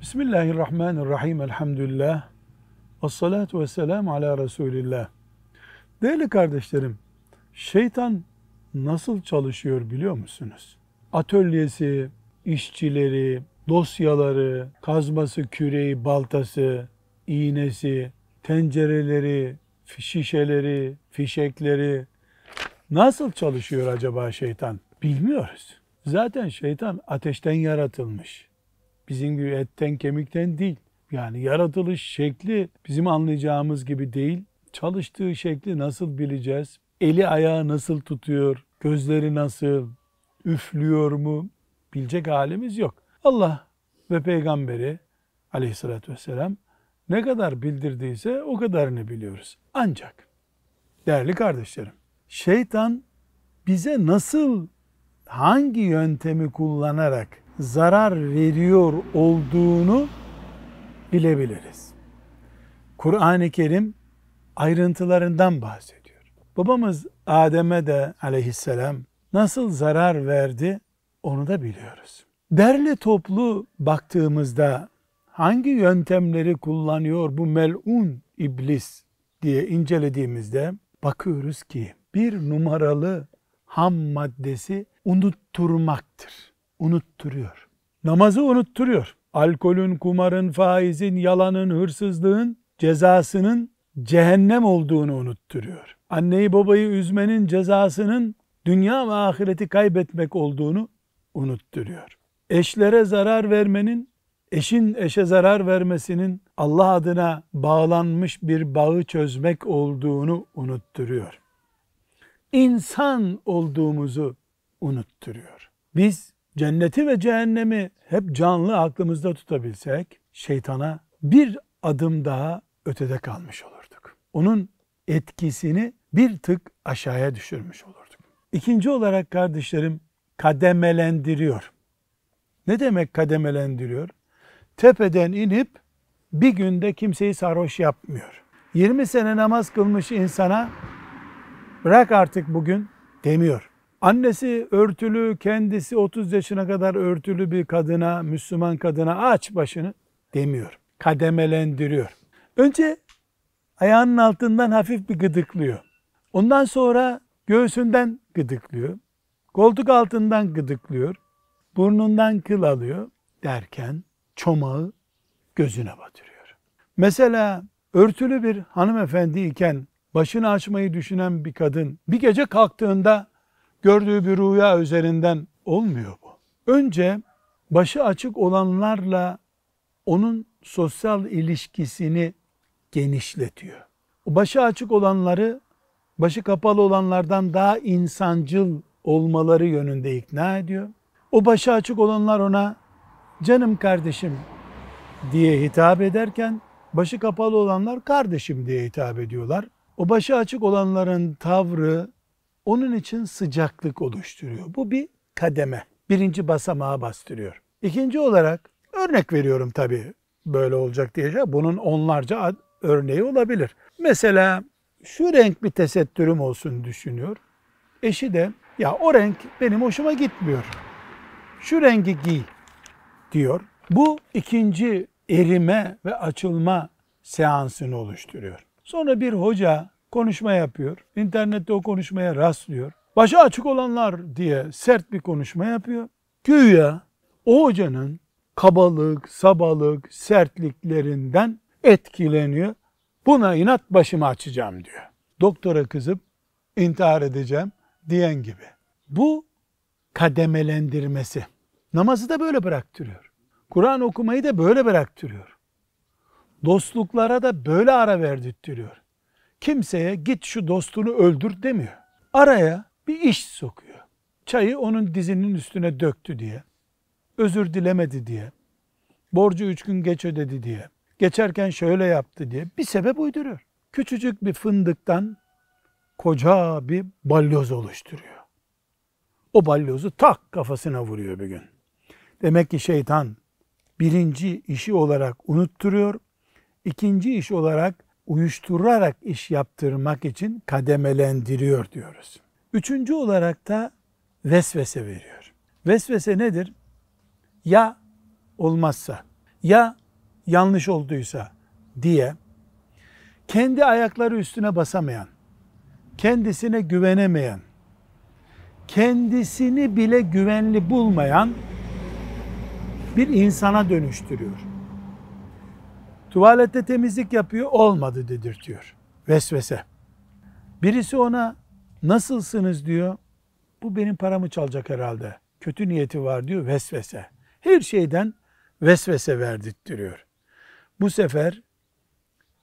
Bismillahirrahmanirrahim. Elhamdülillah. Ve salatu ve selamu ala Resulillah. Değerli kardeşlerim, şeytan nasıl çalışıyor biliyor musunuz? Atölyesi, işçileri, dosyaları, kazması, küreği, baltası, iğnesi, tencereleri, şişeleri, fişekleri nasıl çalışıyor acaba şeytan? Bilmiyoruz. Zaten şeytan ateşten yaratılmış bizim gibi etten kemikten değil. Yani yaratılış şekli bizim anlayacağımız gibi değil. Çalıştığı şekli nasıl bileceğiz? Eli ayağı nasıl tutuyor? Gözleri nasıl? Üflüyor mu? Bilecek halimiz yok. Allah ve peygamberi aleyhissalatü vesselam ne kadar bildirdiyse o kadarını biliyoruz. Ancak değerli kardeşlerim şeytan bize nasıl hangi yöntemi kullanarak zarar veriyor olduğunu bilebiliriz. Kur'an-ı Kerim ayrıntılarından bahsediyor. Babamız Adem'e de aleyhisselam nasıl zarar verdi onu da biliyoruz. Derli toplu baktığımızda hangi yöntemleri kullanıyor bu melun iblis diye incelediğimizde bakıyoruz ki bir numaralı ham maddesi unutturmaktır unutturuyor. Namazı unutturuyor. Alkolün, kumarın, faizin, yalanın, hırsızlığın cezasının cehennem olduğunu unutturuyor. Anneyi babayı üzmenin cezasının dünya ve ahireti kaybetmek olduğunu unutturuyor. Eşlere zarar vermenin, eşin eşe zarar vermesinin Allah adına bağlanmış bir bağı çözmek olduğunu unutturuyor. İnsan olduğumuzu unutturuyor. Biz cenneti ve cehennemi hep canlı aklımızda tutabilsek şeytana bir adım daha ötede kalmış olurduk. Onun etkisini bir tık aşağıya düşürmüş olurduk. İkinci olarak kardeşlerim kademelendiriyor. Ne demek kademelendiriyor? Tepeden inip bir günde kimseyi sarhoş yapmıyor. 20 sene namaz kılmış insana bırak artık bugün demiyor. Annesi örtülü, kendisi 30 yaşına kadar örtülü bir kadına, Müslüman kadına aç başını demiyor. Kademelendiriyor. Önce ayağının altından hafif bir gıdıklıyor. Ondan sonra göğsünden gıdıklıyor. Koltuk altından gıdıklıyor. Burnundan kıl alıyor derken çomağı gözüne batırıyor. Mesela örtülü bir hanımefendi iken başını açmayı düşünen bir kadın bir gece kalktığında gördüğü bir rüya üzerinden olmuyor bu. Önce başı açık olanlarla onun sosyal ilişkisini genişletiyor. O Başı açık olanları başı kapalı olanlardan daha insancıl olmaları yönünde ikna ediyor. O başı açık olanlar ona canım kardeşim diye hitap ederken başı kapalı olanlar kardeşim diye hitap ediyorlar. O başı açık olanların tavrı onun için sıcaklık oluşturuyor. Bu bir kademe. Birinci basamağa bastırıyor. İkinci olarak örnek veriyorum tabii böyle olacak diyecek. Bunun onlarca örneği olabilir. Mesela şu renk bir tesettürüm olsun düşünüyor. Eşi de ya o renk benim hoşuma gitmiyor. Şu rengi giy diyor. Bu ikinci erime ve açılma seansını oluşturuyor. Sonra bir hoca konuşma yapıyor. İnternette o konuşmaya rastlıyor. Başı açık olanlar diye sert bir konuşma yapıyor. Güya o hocanın kabalık, sabalık, sertliklerinden etkileniyor. Buna inat başımı açacağım diyor. Doktora kızıp intihar edeceğim diyen gibi. Bu kademelendirmesi. Namazı da böyle bıraktırıyor. Kur'an okumayı da böyle bıraktırıyor. Dostluklara da böyle ara verdirtiyor kimseye git şu dostunu öldür demiyor. Araya bir iş sokuyor. Çayı onun dizinin üstüne döktü diye, özür dilemedi diye, borcu üç gün geç ödedi diye, geçerken şöyle yaptı diye bir sebep uyduruyor. Küçücük bir fındıktan koca bir balyoz oluşturuyor. O balyozu tak kafasına vuruyor bir gün. Demek ki şeytan birinci işi olarak unutturuyor. ikinci iş olarak uyuşturarak iş yaptırmak için kademelendiriyor diyoruz. Üçüncü olarak da vesvese veriyor. Vesvese nedir? Ya olmazsa, ya yanlış olduysa diye kendi ayakları üstüne basamayan, kendisine güvenemeyen, kendisini bile güvenli bulmayan bir insana dönüştürüyor. Tuvalette temizlik yapıyor, olmadı dedirtiyor. Vesvese. Birisi ona nasılsınız diyor. Bu benim paramı çalacak herhalde. Kötü niyeti var diyor, vesvese. Her şeyden vesvese verdirtiyor. Bu sefer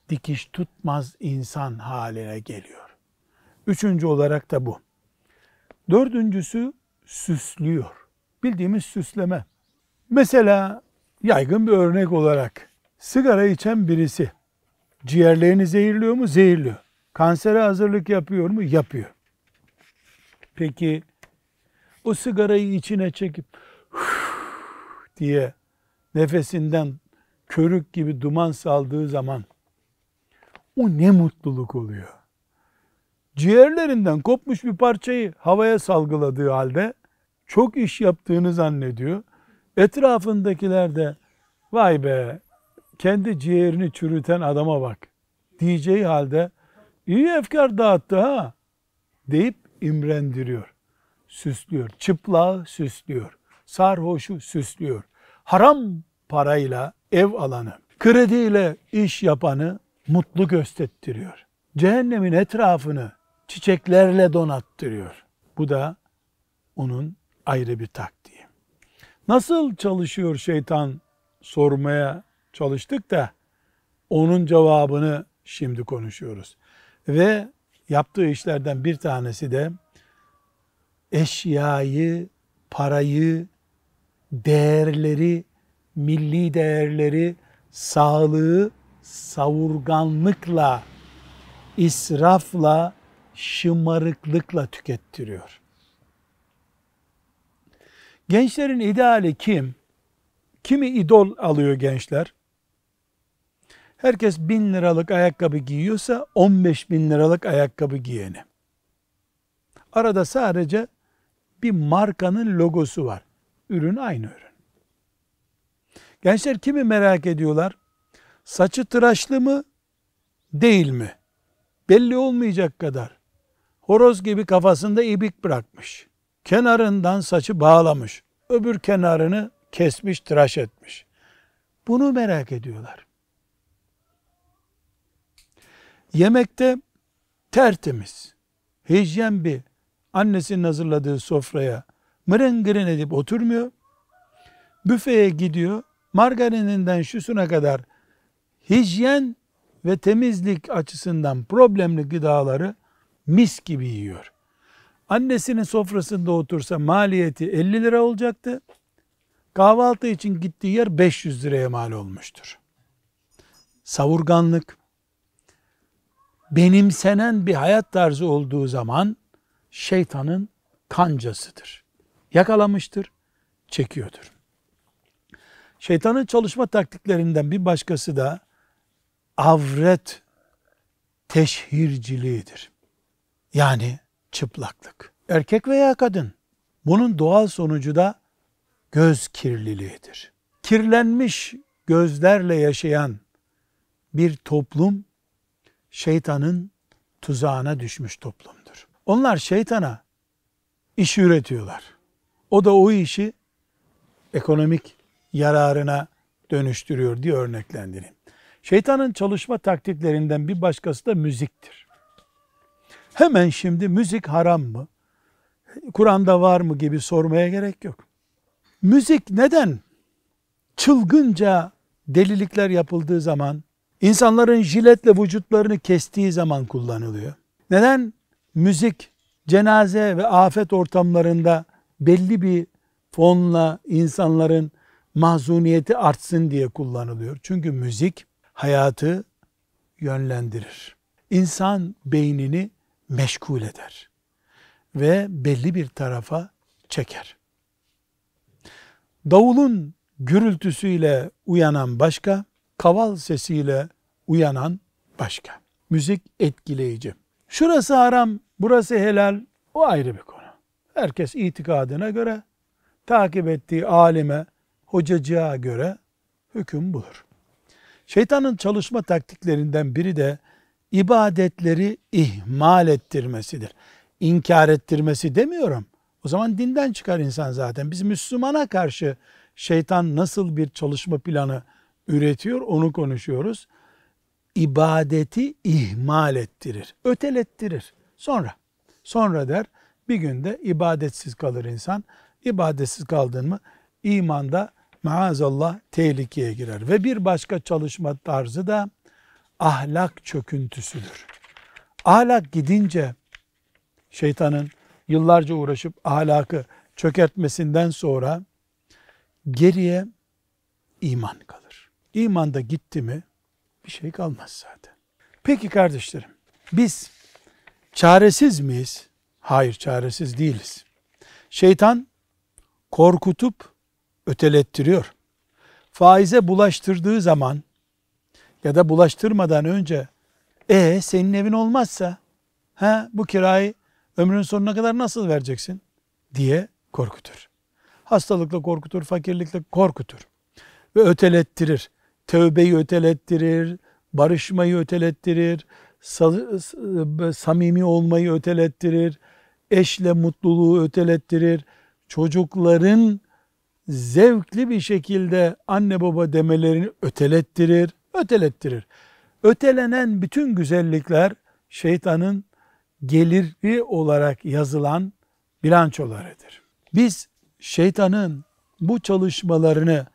dikiş tutmaz insan haline geliyor. Üçüncü olarak da bu. Dördüncüsü süslüyor. Bildiğimiz süsleme. Mesela yaygın bir örnek olarak Sigara içen birisi ciğerlerini zehirliyor mu? Zehirliyor. Kansere hazırlık yapıyor mu? Yapıyor. Peki o sigarayı içine çekip diye nefesinden körük gibi duman saldığı zaman o ne mutluluk oluyor. Ciğerlerinden kopmuş bir parçayı havaya salgıladığı halde çok iş yaptığını zannediyor. Etrafındakiler de vay be kendi ciğerini çürüten adama bak diyeceği halde iyi efkar dağıttı ha deyip imrendiriyor. Süslüyor. Çıplağı süslüyor. Sarhoşu süslüyor. Haram parayla ev alanı, krediyle iş yapanı mutlu göstettiriyor. Cehennemin etrafını çiçeklerle donattırıyor. Bu da onun ayrı bir taktiği. Nasıl çalışıyor şeytan sormaya çalıştık da onun cevabını şimdi konuşuyoruz. Ve yaptığı işlerden bir tanesi de eşyayı, parayı, değerleri, milli değerleri, sağlığı savurganlıkla, israfla, şımarıklıkla tükettiriyor. Gençlerin ideali kim? Kimi idol alıyor gençler? Herkes bin liralık ayakkabı giyiyorsa 15 bin liralık ayakkabı giyeni. Arada sadece bir markanın logosu var. Ürün aynı ürün. Gençler kimi merak ediyorlar? Saçı tıraşlı mı değil mi? Belli olmayacak kadar. Horoz gibi kafasında ibik bırakmış. Kenarından saçı bağlamış. Öbür kenarını kesmiş, tıraş etmiş. Bunu merak ediyorlar. Yemekte tertemiz, hijyen bir annesinin hazırladığı sofraya mırıngırın edip oturmuyor. Büfeye gidiyor, margarininden şusuna kadar hijyen ve temizlik açısından problemli gıdaları mis gibi yiyor. Annesinin sofrasında otursa maliyeti 50 lira olacaktı. Kahvaltı için gittiği yer 500 liraya mal olmuştur. Savurganlık, benimsenen bir hayat tarzı olduğu zaman şeytanın kancasıdır. Yakalamıştır, çekiyordur. Şeytanın çalışma taktiklerinden bir başkası da avret teşhirciliğidir. Yani çıplaklık. Erkek veya kadın. Bunun doğal sonucu da göz kirliliğidir. Kirlenmiş gözlerle yaşayan bir toplum şeytanın tuzağına düşmüş toplumdur. Onlar şeytana iş üretiyorlar. O da o işi ekonomik yararına dönüştürüyor diye örneklendireyim. Şeytanın çalışma taktiklerinden bir başkası da müziktir. Hemen şimdi müzik haram mı? Kur'an'da var mı gibi sormaya gerek yok. Müzik neden çılgınca delilikler yapıldığı zaman İnsanların jiletle vücutlarını kestiği zaman kullanılıyor. Neden? Müzik, cenaze ve afet ortamlarında belli bir fonla insanların mahzuniyeti artsın diye kullanılıyor. Çünkü müzik hayatı yönlendirir. İnsan beynini meşgul eder ve belli bir tarafa çeker. Davulun gürültüsüyle uyanan başka, kaval sesiyle uyanan başka. Müzik etkileyici. Şurası haram, burası helal o ayrı bir konu. Herkes itikadına göre, takip ettiği alime, hocacığa göre hüküm bulur. Şeytanın çalışma taktiklerinden biri de ibadetleri ihmal ettirmesidir. İnkar ettirmesi demiyorum. O zaman dinden çıkar insan zaten. Biz Müslümana karşı şeytan nasıl bir çalışma planı üretiyor onu konuşuyoruz. İbadeti ihmal ettirir, ötelettirir. Sonra, sonra der bir günde ibadetsiz kalır insan. İbadetsiz kaldın mı imanda maazallah tehlikeye girer. Ve bir başka çalışma tarzı da ahlak çöküntüsüdür. Ahlak gidince şeytanın yıllarca uğraşıp ahlakı çökertmesinden sonra geriye iman kalır. İman da gitti mi bir şey kalmaz zaten. Peki kardeşlerim biz çaresiz miyiz? Hayır çaresiz değiliz. Şeytan korkutup ötelettiriyor. Faize bulaştırdığı zaman ya da bulaştırmadan önce e senin evin olmazsa ha bu kirayı ömrün sonuna kadar nasıl vereceksin diye korkutur. Hastalıkla korkutur, fakirlikle korkutur ve ötelettirir tövbeyi ötelettirir, barışmayı ötelettirir, e, samimi olmayı ötelettirir, eşle mutluluğu ötelettirir. Çocukların zevkli bir şekilde anne baba demelerini ötelettirir, ötelettirir. Ötelenen bütün güzellikler şeytanın gelirli olarak yazılan bilançolarıdır. Biz şeytanın bu çalışmalarını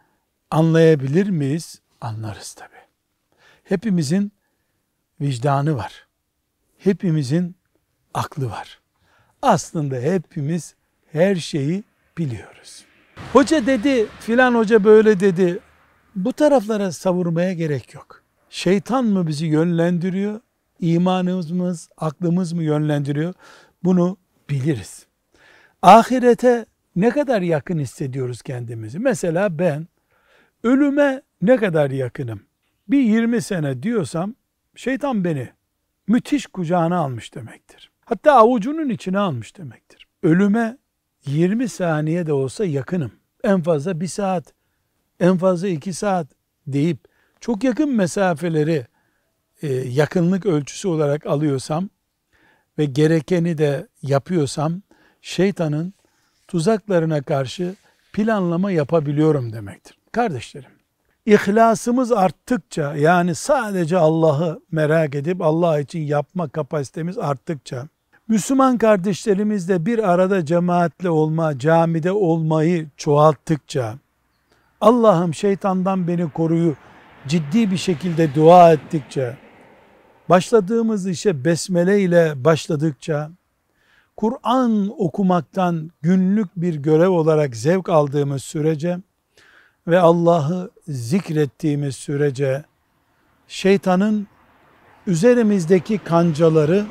anlayabilir miyiz? anlarız tabi. Hepimizin vicdanı var. Hepimizin aklı var. Aslında hepimiz her şeyi biliyoruz. Hoca dedi, filan hoca böyle dedi. Bu taraflara savurmaya gerek yok. Şeytan mı bizi yönlendiriyor? İmanımız, aklımız mı yönlendiriyor? Bunu biliriz. Ahirete ne kadar yakın hissediyoruz kendimizi? Mesela ben ölüme ne kadar yakınım? Bir 20 sene diyorsam şeytan beni müthiş kucağına almış demektir. Hatta avucunun içine almış demektir. Ölüme 20 saniye de olsa yakınım. En fazla bir saat, en fazla iki saat deyip çok yakın mesafeleri e, yakınlık ölçüsü olarak alıyorsam ve gerekeni de yapıyorsam şeytanın tuzaklarına karşı planlama yapabiliyorum demektir. Kardeşlerim İhlasımız arttıkça yani sadece Allah'ı merak edip Allah için yapma kapasitemiz arttıkça Müslüman kardeşlerimizle bir arada cemaatle olma, camide olmayı çoğalttıkça Allah'ım şeytandan beni koruyu ciddi bir şekilde dua ettikçe başladığımız işe besmele ile başladıkça Kur'an okumaktan günlük bir görev olarak zevk aldığımız sürece ve Allah'ı zikrettiğimiz sürece şeytanın üzerimizdeki kancaları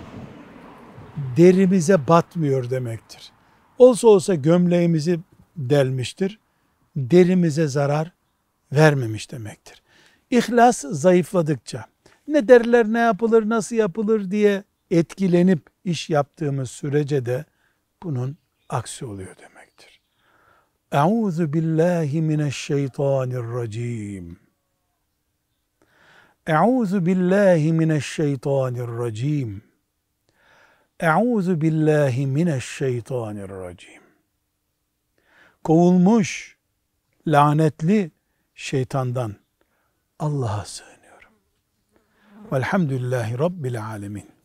derimize batmıyor demektir. Olsa olsa gömleğimizi delmiştir. Derimize zarar vermemiş demektir. İhlas zayıfladıkça ne derler ne yapılır nasıl yapılır diye etkilenip iş yaptığımız sürece de bunun aksi oluyor demek. Euzu billahi mineşşeytanirracim. Euzu billahi mineşşeytanirracim. Euzu billahi mineşşeytanirracim. Kovulmuş lanetli şeytandan Allah'a sığınıyorum. Velhamdülillahi Rabbil alemin.